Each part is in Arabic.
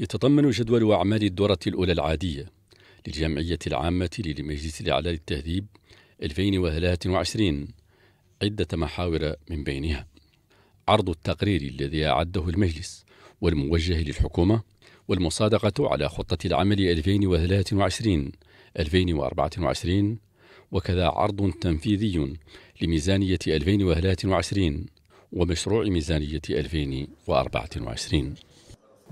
يتضمن جدول أعمال الدورة الأولى العادية للجمعية العامة للمجلس الأعلى للتهذيب 2023 عدة محاور من بينها عرض التقرير الذي أعده المجلس والموجه للحكومة والمصادقة على خطة العمل 2023 2024 وكذا عرض تنفيذي لميزانية 2023 ومشروع ميزانية 2024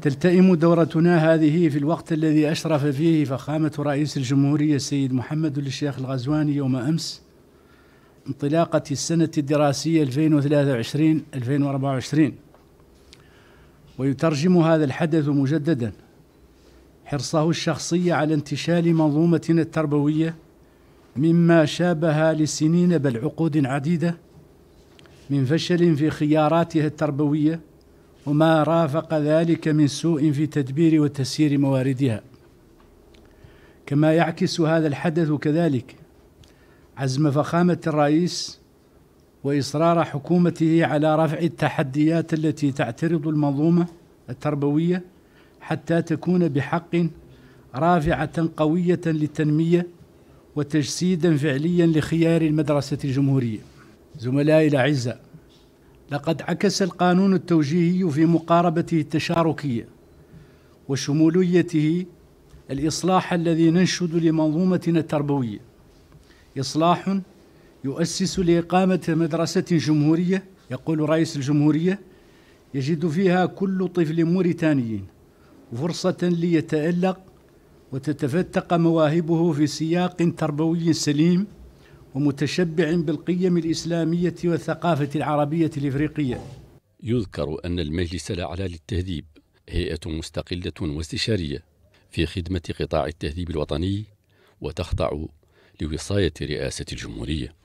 تلتئم دورتنا هذه في الوقت الذي أشرف فيه فخامة رئيس الجمهورية السيد محمد الشيخ الغزواني يوم أمس انطلاقة السنة الدراسية 2023-2024 ويترجم هذا الحدث مجددا حرصه الشخصي على انتشال منظومتنا التربوية مما شابها لسنين بل عقود عديدة من فشل في خياراتها التربويه وما رافق ذلك من سوء في تدبير وتسيير مواردها كما يعكس هذا الحدث كذلك عزم فخامه الرئيس واصرار حكومته على رفع التحديات التي تعترض المنظومه التربويه حتى تكون بحق رافعه قويه للتنميه وتجسيدا فعليا لخيار المدرسه الجمهوريه زملائي الاعزاء لقد عكس القانون التوجيهي في مقاربته التشاركيه وشموليته الاصلاح الذي ننشد لمنظومتنا التربويه اصلاح يؤسس لاقامه مدرسه جمهوريه يقول رئيس الجمهوريه يجد فيها كل طفل موريتاني فرصه ليتالق وتتفتق مواهبه في سياق تربوي سليم ومتشبع بالقيم الإسلامية والثقافة العربية الإفريقية يذكر أن المجلس الأعلى للتهذيب هيئة مستقلة واستشارية في خدمة قطاع التهذيب الوطني وتخضع لوصاية رئاسة الجمهورية